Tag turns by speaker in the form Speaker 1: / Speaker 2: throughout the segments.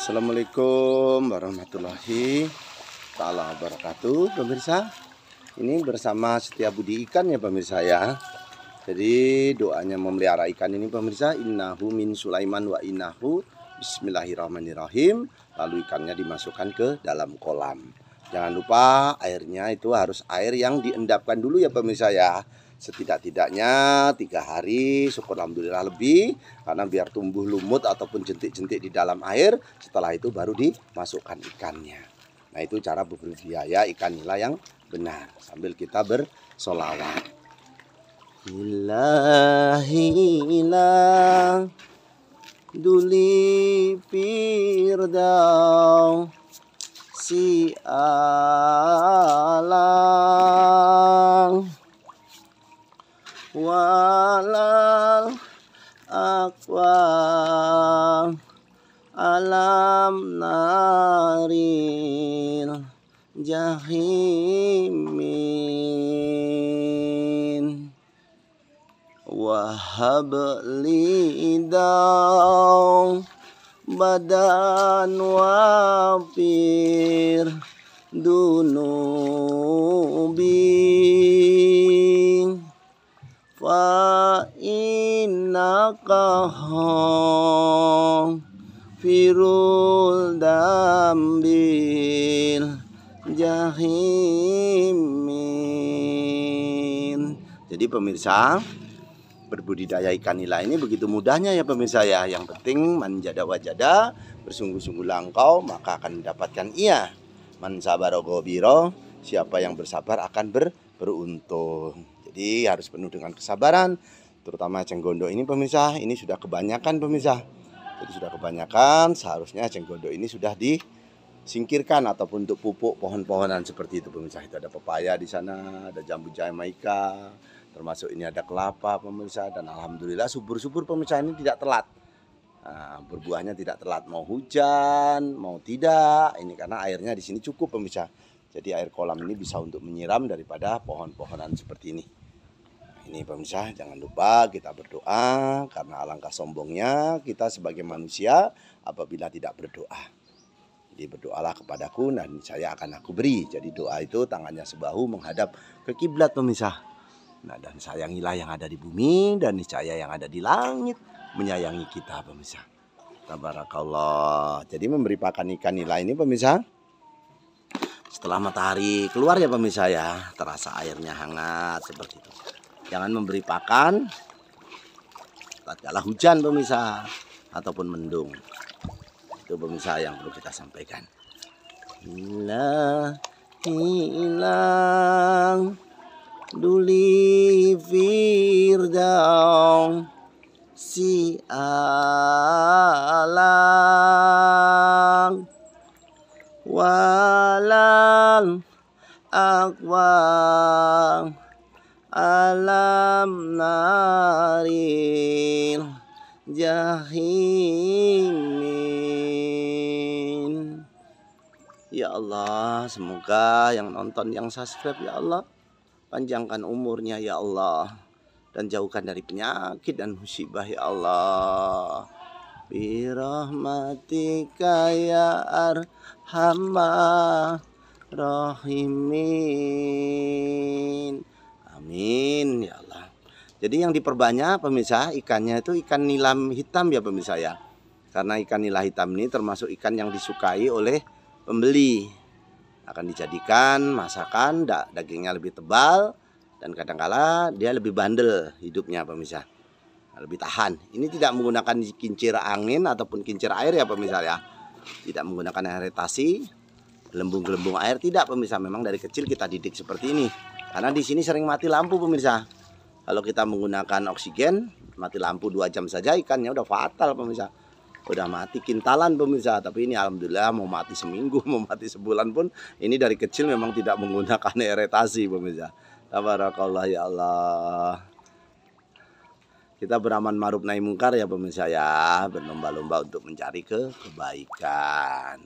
Speaker 1: Assalamualaikum warahmatullahi wabarakatuh pemirsa ini bersama Setia Budi Ikan ya pemirsa ya jadi doanya memelihara ikan ini pemirsa innahu min Sulaiman wa innahu bismillahirrahmanirrahim lalu ikannya dimasukkan ke dalam kolam jangan lupa airnya itu harus air yang diendapkan dulu ya pemirsa ya setidak-tidaknya tiga hari syukur alhamdulillah lebih karena biar tumbuh lumut ataupun jentik-jentik di dalam air setelah itu baru dimasukkan ikannya nah itu cara berbudidaya ikan nila yang benar sambil kita bersolawat Ilahi
Speaker 2: ilah duli pirdau si ah alam naril jahimin wahab lidau badan wafir dunubi fa kahong firul dambil
Speaker 1: jahimin jadi pemirsa berbudidaya ikan nila ini begitu mudahnya ya pemirsa ya yang penting manjada wajada bersungguh-sungguh langkau maka akan mendapatkan ia mansabarogo biro siapa yang bersabar akan ber beruntung jadi harus penuh dengan kesabaran terutama cenggondo ini pemirsa ini sudah kebanyakan pemirsa jadi sudah kebanyakan, seharusnya gondok ini sudah disingkirkan ataupun untuk pupuk pohon-pohonan seperti itu pemirsa. Itu ada pepaya di sana, ada jambu jamaika, termasuk ini ada kelapa pemirsa dan alhamdulillah subur-subur pemirsa ini tidak telat. Nah, berbuahnya tidak telat mau hujan mau tidak ini karena airnya di sini cukup pemirsa jadi air kolam ini bisa untuk menyiram daripada pohon-pohonan seperti ini Nih pemirsa, jangan lupa kita berdoa karena alangkah sombongnya kita sebagai manusia apabila tidak berdoa. Jadi berdoalah kepadaku dan saya akan aku beri. Jadi doa itu tangannya sebahu menghadap ke kiblat pemirsa. Nah dan sayangilah yang ada di bumi dan niscaya yang ada di langit menyayangi kita pemirsa. Tabarakallah. Jadi memberi pakan ikan nila ini pemirsa. Setelah matahari keluar ya pemirsa ya. Terasa airnya hangat seperti itu jangan memberi pakan tatkala hujan pemirsa ataupun mendung itu pemirsa yang perlu kita sampaikan Hilang,
Speaker 2: hilang duli firdaung si alang walang akwang alam naril jahimin
Speaker 1: Ya Allah semoga yang nonton yang subscribe ya Allah panjangkan umurnya ya Allah dan jauhkan dari penyakit dan musibah ya Allah Birahmatika
Speaker 2: ya arhamar rahimin
Speaker 1: Amin ya Allah. Jadi yang diperbanyak pemirsa ikannya itu ikan nilam hitam ya pemirsa ya. Karena ikan nila hitam ini termasuk ikan yang disukai oleh pembeli. Akan dijadikan masakan, dagingnya lebih tebal dan kadangkala dia lebih bandel hidupnya pemirsa. Lebih tahan. Ini tidak menggunakan kincir angin ataupun kincir air ya pemirsa ya. Tidak menggunakan aeritasi, gelembung-gelembung air tidak pemirsa. Memang dari kecil kita didik seperti ini. Karena di sini sering mati lampu pemirsa. Kalau kita menggunakan oksigen, mati lampu dua jam saja ikannya udah fatal pemirsa. Udah mati kintalan pemirsa, tapi ini alhamdulillah mau mati seminggu, mau mati sebulan pun ini dari kecil memang tidak menggunakan eretasi pemirsa. Tabarakallah ya Allah. Kita beraman maruf naik mungkar ya pemirsa ya, berlomba-lomba untuk mencari ke kebaikan.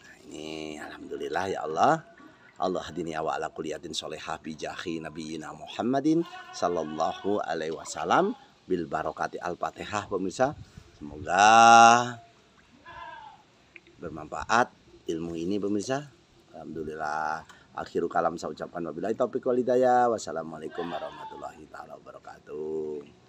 Speaker 1: Nah, ini alhamdulillah ya Allah Allah hadini awak ala kuliatin solehah bijahi Nabi Yina Muhammadin sallallahu alaihi wasallam bil barokati al-fatihah pemirsa semoga bermanfaat ilmu ini pemirsa alhamdulillah akhiru kalam saya ucapkan wabillahi taufiq walidayah wassalamualaikum warahmatullahi taala wabarakatuh